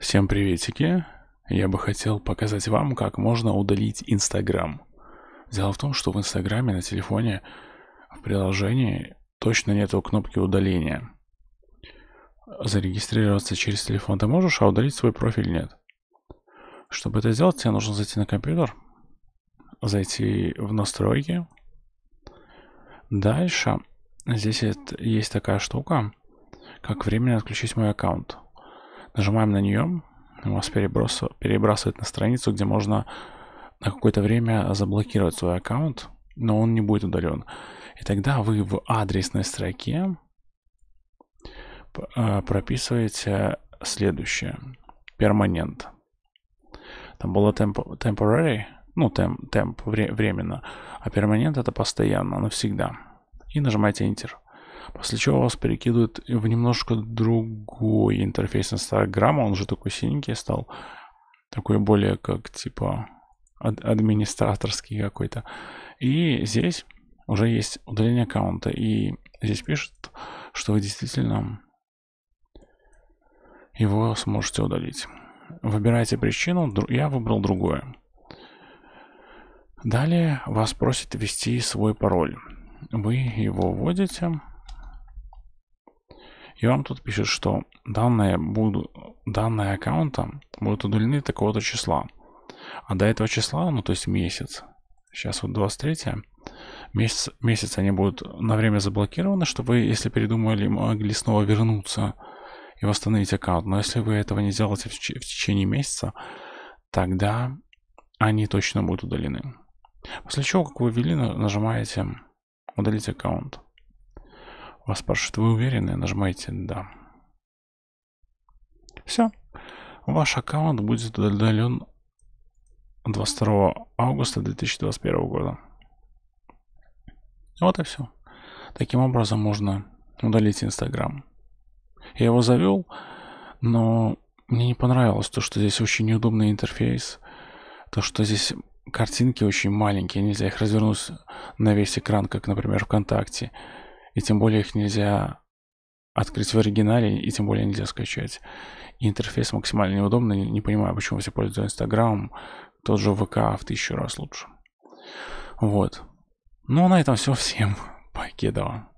Всем приветики! Я бы хотел показать вам, как можно удалить Инстаграм. Дело в том, что в Инстаграме на телефоне в приложении точно нету кнопки удаления. Зарегистрироваться через телефон ты можешь, а удалить свой профиль нет. Чтобы это сделать, тебе нужно зайти на компьютер, зайти в настройки. Дальше здесь есть такая штука, как временно отключить мой аккаунт. Нажимаем на нее, вас переброс, перебрасывает на страницу, где можно на какое-то время заблокировать свой аккаунт, но он не будет удален. И тогда вы в адресной строке э, прописываете следующее. Перманент. Там было temp temporary, ну, темп, темп временно, а перманент это постоянно, навсегда. И нажимаете Enter. После чего вас перекидывают в немножко другой интерфейс Инстаграма. Он уже такой синенький стал. Такой более как типа ад администраторский какой-то. И здесь уже есть удаление аккаунта. И здесь пишет, что вы действительно его сможете удалить. Выбирайте причину, я выбрал другое. Далее вас просит ввести свой пароль. Вы его вводите, и вам тут пишет, что данные, будут, данные аккаунта будут удалены такого-то числа. А до этого числа, ну то есть месяц, сейчас вот 23 месяц, месяц они будут на время заблокированы, чтобы вы, если передумали, могли снова вернуться и восстановить аккаунт. Но если вы этого не сделаете в, в течение месяца, тогда они точно будут удалены. После чего, как вы ввели, нажимаете «Удалить аккаунт». Вас спрашивают, вы уверены? Нажимаете «Да». Все. Ваш аккаунт будет удален 22 августа 2021 года. Вот и все. Таким образом можно удалить Инстаграм. Я его завел, но мне не понравилось то, что здесь очень неудобный интерфейс, то, что здесь картинки очень маленькие, нельзя их развернуть на весь экран, как, например, ВКонтакте и тем более их нельзя открыть в оригинале, и тем более нельзя скачать. И интерфейс максимально неудобный, не понимаю, почему все пользуются Инстаграмом, тот же ВК в тысячу раз лучше. Вот. Ну, а на этом все. Всем покедова.